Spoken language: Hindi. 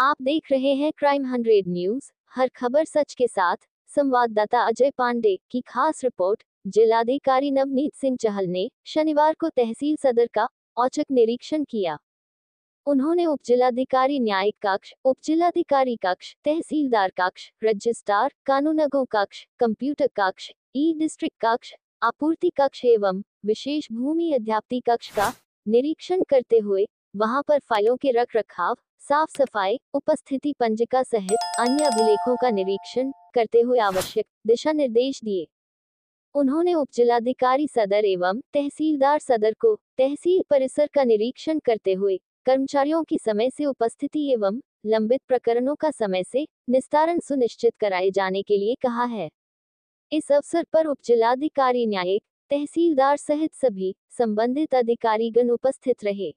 आप देख रहे हैं क्राइम हंड्रेड न्यूज हर खबर सच के साथ संवाददाता अजय पांडे की खास रिपोर्ट जिलाधिकारी नवनीत सिंह चहल ने शनिवार को तहसील सदर का औचक निरीक्षण किया उन्होंने उप जिलाधिकारी न्यायिक कक्ष उप जिलाधिकारी कक्ष तहसीलदार कक्ष रजिस्ट्रार कानून कक्ष कंप्यूटर कक्ष ई डिस्ट्रिक्ट कक्ष आपूर्ति कक्ष एवं विशेष भूमि अध्याप्ति कक्ष का निरीक्षण करते हुए वहां पर फाइलों के रख रखाव साफ सफाई उपस्थिति पंजिका सहित अन्य अभिलेखों का निरीक्षण करते हुए आवश्यक दिशा निर्देश दिए उन्होंने उप जिलाधिकारी सदर एवं तहसीलदार सदर को तहसील परिसर का निरीक्षण करते हुए कर्मचारियों की समय से उपस्थिति एवं लंबित प्रकरणों का समय से निस्तारण सुनिश्चित कराए जाने के लिए कहा है इस अवसर पर उप जिलाधिकारी न्यायिक तहसीलदार सहित सभी संबंधित अधिकारीगण उपस्थित रहे